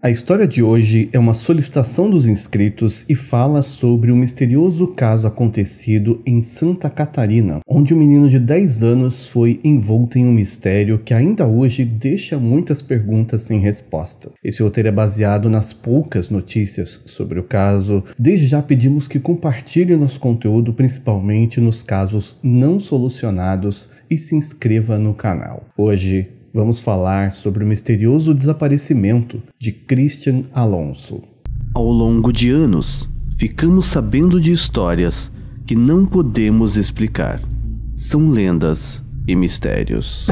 A história de hoje é uma solicitação dos inscritos e fala sobre um misterioso caso acontecido em Santa Catarina, onde um menino de 10 anos foi envolto em um mistério que ainda hoje deixa muitas perguntas sem resposta. Esse roteiro é baseado nas poucas notícias sobre o caso. Desde já pedimos que compartilhe nosso conteúdo, principalmente nos casos não solucionados, e se inscreva no canal. Hoje vamos falar sobre o misterioso desaparecimento de Christian Alonso. Ao longo de anos, ficamos sabendo de histórias que não podemos explicar. São lendas e mistérios.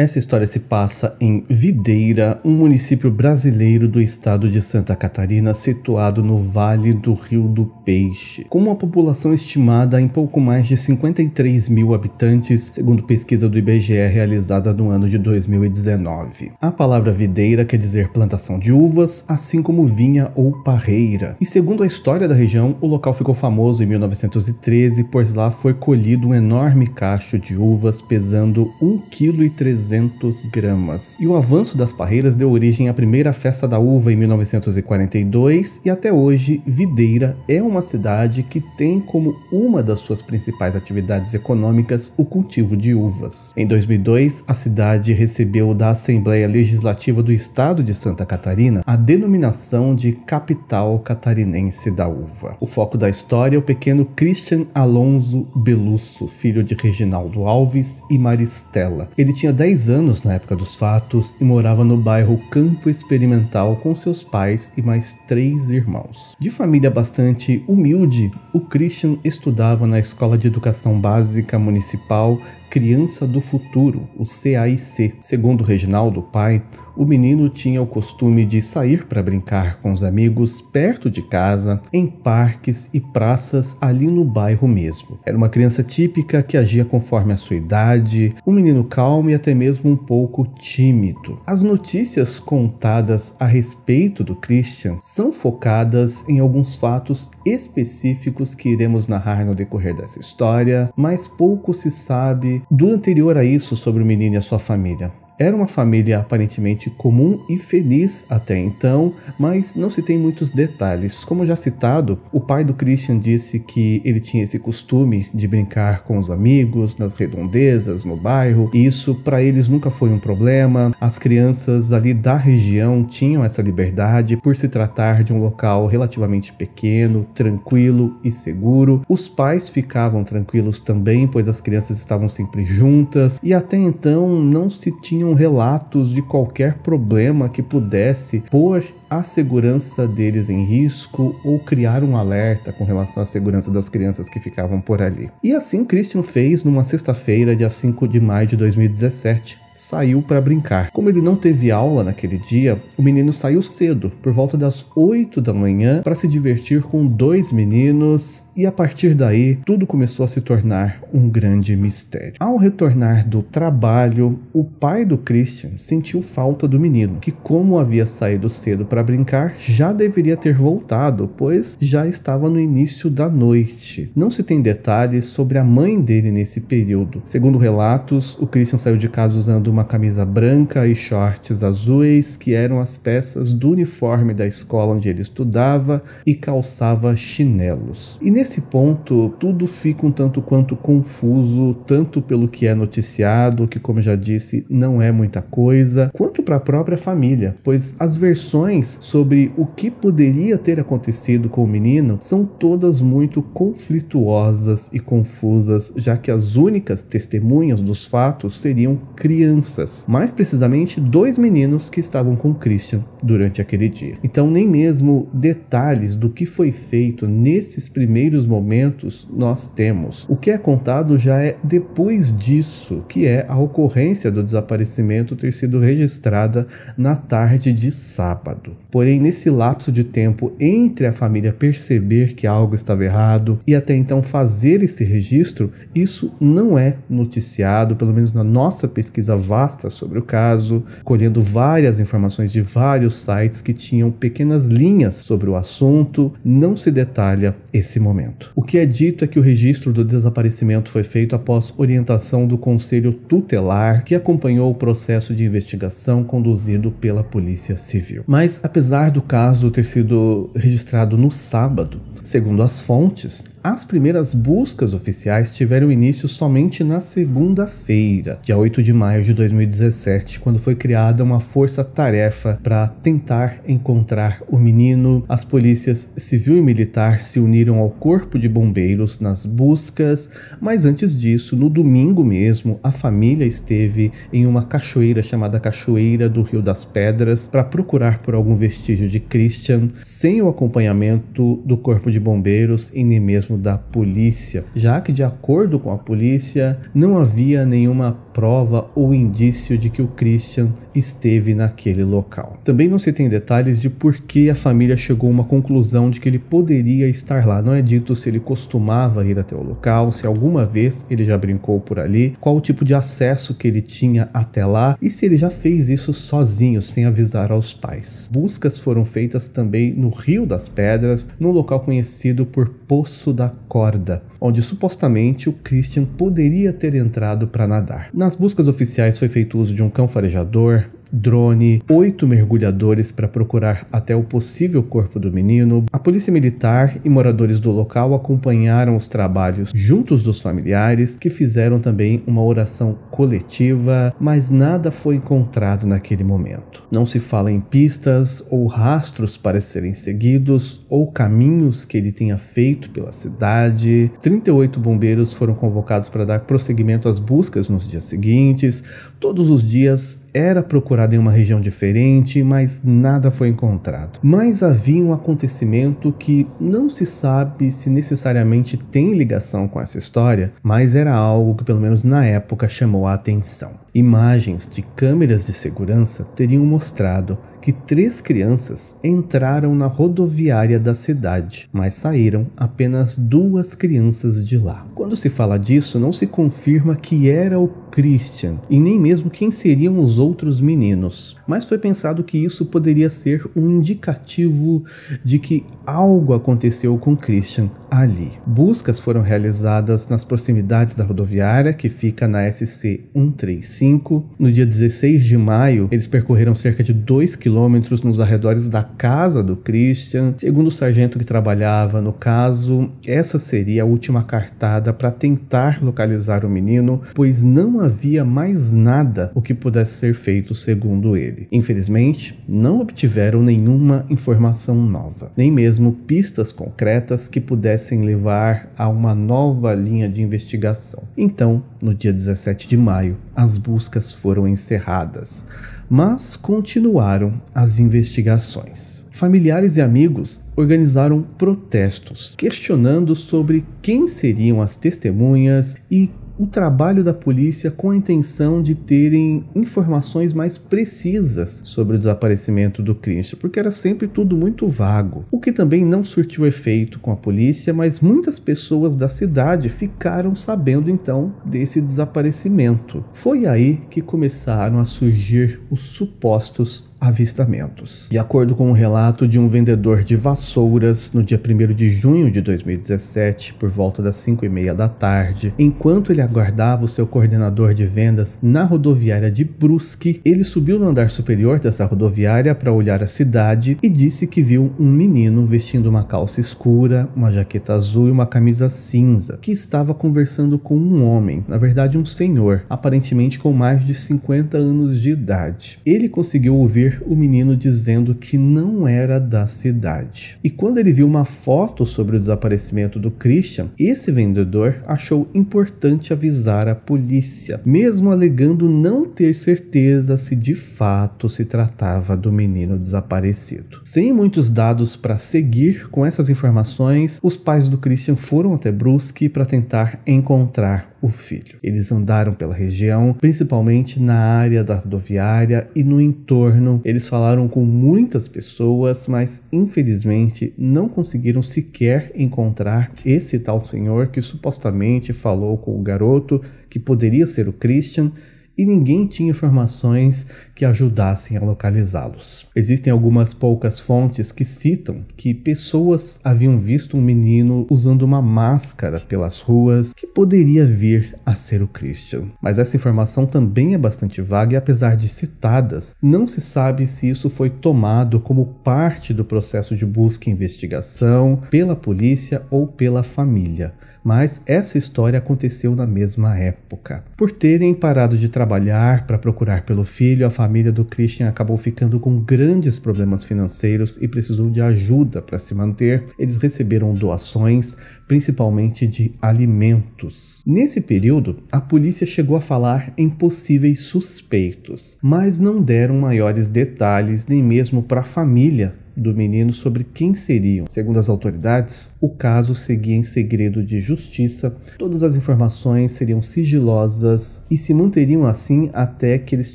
Essa história se passa em Videira, um município brasileiro do estado de Santa Catarina, situado no Vale do Rio do Peixe, com uma população estimada em pouco mais de 53 mil habitantes, segundo pesquisa do IBGE realizada no ano de 2019. A palavra videira quer dizer plantação de uvas, assim como vinha ou parreira. E segundo a história da região, o local ficou famoso em 1913, pois lá foi colhido um enorme cacho de uvas pesando 1,3 kg 300 gramas. E o avanço das parreiras deu origem à primeira festa da uva em 1942 e até hoje Videira é uma cidade que tem como uma das suas principais atividades econômicas o cultivo de uvas. Em 2002, a cidade recebeu da Assembleia Legislativa do Estado de Santa Catarina a denominação de capital catarinense da uva. O foco da história é o pequeno Christian Alonso Belusso, filho de Reginaldo Alves e Maristela. Ele tinha 10 anos na época dos fatos e morava no bairro Campo Experimental com seus pais e mais três irmãos. De família bastante humilde, o Christian estudava na Escola de Educação Básica Municipal Criança do Futuro, o CAIC. Segundo Reginaldo, pai, o menino tinha o costume de sair para brincar com os amigos perto de casa, em parques e praças ali no bairro mesmo. Era uma criança típica que agia conforme a sua idade, um menino calmo e até mesmo um pouco tímido. As notícias contadas a respeito do Christian são focadas em alguns fatos específicos que iremos narrar no decorrer dessa história, mas pouco se sabe do anterior a isso sobre o menino e a sua família. Era uma família aparentemente comum e feliz até então, mas não se tem muitos detalhes. Como já citado, o pai do Christian disse que ele tinha esse costume de brincar com os amigos nas redondezas, no bairro, e isso para eles nunca foi um problema. As crianças ali da região tinham essa liberdade por se tratar de um local relativamente pequeno, tranquilo e seguro. Os pais ficavam tranquilos também, pois as crianças estavam sempre juntas e até então não se tinham com relatos de qualquer problema que pudesse pôr a segurança deles em risco ou criar um alerta com relação à segurança das crianças que ficavam por ali. E assim Christian fez numa sexta-feira, dia 5 de maio de 2017, saiu para brincar. Como ele não teve aula naquele dia, o menino saiu cedo, por volta das 8 da manhã, para se divertir com dois meninos, e a partir daí tudo começou a se tornar um grande mistério. Ao retornar do trabalho, o pai do Christian sentiu falta do menino, que, como havia saído cedo para brincar, já deveria ter voltado, pois já estava no início da noite. Não se tem detalhes sobre a mãe dele nesse período. Segundo relatos, o Christian saiu de casa usando uma camisa branca e shorts azuis, que eram as peças do uniforme da escola onde ele estudava, e calçava chinelos. E nesse ponto, tudo fica um tanto quanto confuso, tanto pelo que é noticiado, que, como já disse, não é muita coisa, quanto para a própria família, pois as versões sobre o que poderia ter acontecido com o menino são todas muito conflituosas e confusas, já que as únicas testemunhas dos fatos seriam crianças crianças, mais precisamente dois meninos que estavam com Christian durante aquele dia. Então, nem mesmo detalhes do que foi feito nesses primeiros momentos nós temos. O que é contado já é depois disso, que é a ocorrência do desaparecimento ter sido registrada na tarde de sábado. Porém, nesse lapso de tempo entre a família perceber que algo estava errado e até então fazer esse registro, isso não é noticiado, pelo menos na nossa pesquisa vasta sobre o caso, colhendo várias informações de vários sites que tinham pequenas linhas sobre o assunto, não se detalha esse momento. O que é dito é que o registro do desaparecimento foi feito após orientação do Conselho Tutelar, que acompanhou o processo de investigação conduzido pela Polícia Civil. Mas apesar do caso ter sido registrado no sábado, segundo as fontes, as primeiras buscas oficiais tiveram início somente na segunda-feira, dia 8 de maio de 2017, quando foi criada uma força-tarefa para tentar encontrar o menino. As polícias civil e militar se uniram ao Corpo de Bombeiros nas buscas, mas antes disso, no domingo mesmo, a família esteve em uma cachoeira chamada Cachoeira do Rio das Pedras para procurar por algum vestígio de Christian, sem o acompanhamento do Corpo de Bombeiros e nem mesmo mesmo da polícia, já que, de acordo com a polícia, não havia nenhuma prova ou indício de que o Christian esteve naquele local. Também não se tem detalhes de por que a família chegou a uma conclusão de que ele poderia estar lá. Não é dito se ele costumava ir até o local, se alguma vez ele já brincou por ali, qual o tipo de acesso que ele tinha até lá e se ele já fez isso sozinho, sem avisar aos pais. Buscas foram feitas também no Rio das Pedras, num local conhecido por Poço da corda, onde supostamente o Christian poderia ter entrado para nadar. Nas buscas oficiais foi feito uso de um cão farejador, drone, oito mergulhadores para procurar até o possível corpo do menino. A polícia militar e moradores do local acompanharam os trabalhos juntos dos familiares, que fizeram também uma oração coletiva, mas nada foi encontrado naquele momento. Não se fala em pistas ou rastros para serem seguidos ou caminhos que ele tenha feito pela cidade. 38 bombeiros foram convocados para dar prosseguimento às buscas nos dias seguintes. Todos os dias era procurado em uma região diferente, mas nada foi encontrado. Mas havia um acontecimento que não se sabe se necessariamente tem ligação com essa história, mas era algo que, pelo menos na época, chamou a atenção. Imagens de câmeras de segurança teriam mostrado que três crianças entraram na rodoviária da cidade, mas saíram apenas duas crianças de lá. Quando se fala disso, não se confirma que era o Christian e nem mesmo quem seriam os outros meninos, mas foi pensado que isso poderia ser um indicativo de que algo aconteceu com Christian ali. Buscas foram realizadas nas proximidades da rodoviária, que fica na SC 135. No dia 16 de maio, eles percorreram cerca de 2 km quilômetros nos arredores da casa do Christian. Segundo o sargento que trabalhava no caso, essa seria a última cartada para tentar localizar o menino, pois não havia mais nada o que pudesse ser feito, segundo ele. Infelizmente, não obtiveram nenhuma informação nova, nem mesmo pistas concretas que pudessem levar a uma nova linha de investigação. Então, no dia 17 de maio, as buscas foram encerradas, mas continuaram as investigações. Familiares e amigos organizaram protestos questionando sobre quem seriam as testemunhas e o trabalho da polícia com a intenção de terem informações mais precisas sobre o desaparecimento do Christian, porque era sempre tudo muito vago, o que também não surtiu efeito com a polícia, mas muitas pessoas da cidade ficaram sabendo então desse desaparecimento. Foi aí que começaram a surgir os supostos avistamentos. De acordo com um relato de um vendedor de vassouras, no dia 1 de junho de 2017, por volta das 5 e meia da tarde, enquanto ele aguardava o seu coordenador de vendas na rodoviária de Brusque, ele subiu no andar superior dessa rodoviária para olhar a cidade e disse que viu um menino vestindo uma calça escura, uma jaqueta azul e uma camisa cinza, que estava conversando com um homem, na verdade um senhor, aparentemente com mais de 50 anos de idade. Ele conseguiu ouvir o menino dizendo que não era da cidade. E quando ele viu uma foto sobre o desaparecimento do Christian, esse vendedor achou importante avisar a polícia, mesmo alegando não ter certeza se de fato se tratava do menino desaparecido. Sem muitos dados para seguir com essas informações, os pais do Christian foram até Brusque para tentar encontrar o filho. Eles andaram pela região, principalmente na área da rodoviária e no entorno. Eles falaram com muitas pessoas, mas infelizmente não conseguiram sequer encontrar esse tal senhor que supostamente falou com o garoto que poderia ser o Christian e ninguém tinha informações que ajudassem a localizá-los. Existem algumas poucas fontes que citam que pessoas haviam visto um menino usando uma máscara pelas ruas que poderia vir a ser o Christian. Mas essa informação também é bastante vaga e, apesar de citadas, não se sabe se isso foi tomado como parte do processo de busca e investigação pela polícia ou pela família mas essa história aconteceu na mesma época. Por terem parado de trabalhar para procurar pelo filho, a família do Christian acabou ficando com grandes problemas financeiros e precisou de ajuda para se manter. Eles receberam doações, principalmente de alimentos. Nesse período, a polícia chegou a falar em possíveis suspeitos, mas não deram maiores detalhes nem mesmo para a família do menino sobre quem seriam. Segundo as autoridades, o caso seguia em segredo de justiça, todas as informações seriam sigilosas e se manteriam assim até que eles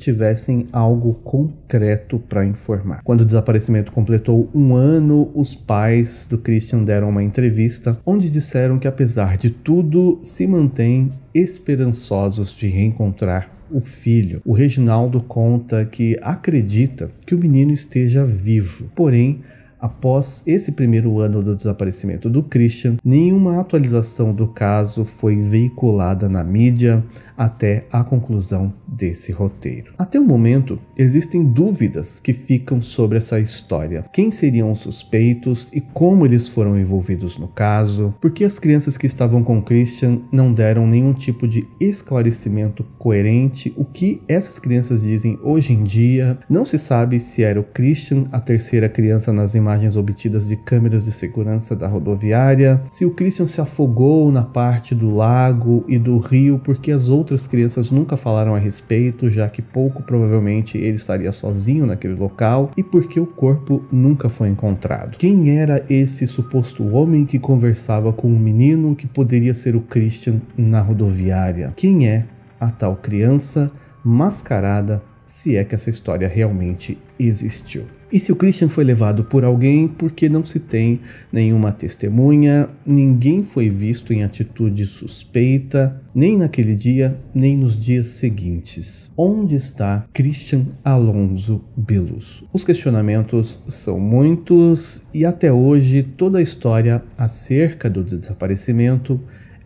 tivessem algo concreto para informar. Quando o desaparecimento completou um ano, os pais do Christian deram uma entrevista onde disseram que, apesar de tudo, se mantêm esperançosos de reencontrar o filho. O Reginaldo conta que acredita que o menino esteja vivo, porém Após esse primeiro ano do desaparecimento do Christian, nenhuma atualização do caso foi veiculada na mídia, até a conclusão desse roteiro. Até o momento, existem dúvidas que ficam sobre essa história. Quem seriam os suspeitos e como eles foram envolvidos no caso? Por que as crianças que estavam com Christian não deram nenhum tipo de esclarecimento coerente? O que essas crianças dizem hoje em dia? Não se sabe se era o Christian a terceira criança nas imagens obtidas de câmeras de segurança da rodoviária, se o Christian se afogou na parte do lago e do rio porque as outras outras crianças nunca falaram a respeito, já que pouco provavelmente ele estaria sozinho naquele local e porque o corpo nunca foi encontrado. Quem era esse suposto homem que conversava com um menino que poderia ser o Christian na rodoviária? Quem é a tal criança mascarada, se é que essa história realmente existiu? E se o Christian foi levado por alguém, porque não se tem nenhuma testemunha, ninguém foi visto em atitude suspeita, nem naquele dia, nem nos dias seguintes. Onde está Christian Alonso Beluso? Os questionamentos são muitos e até hoje toda a história acerca do desaparecimento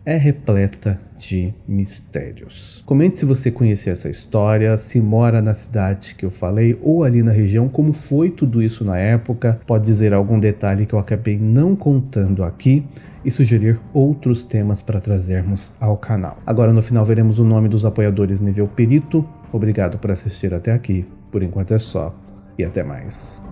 é repleta de mistérios. Comente se você conhecia essa história, se mora na cidade que eu falei ou ali na região, como foi tudo isso na época, pode dizer algum detalhe que eu acabei não contando aqui e sugerir outros temas para trazermos ao canal. Agora no final veremos o nome dos apoiadores nível perito. Obrigado por assistir até aqui. Por enquanto é só e até mais.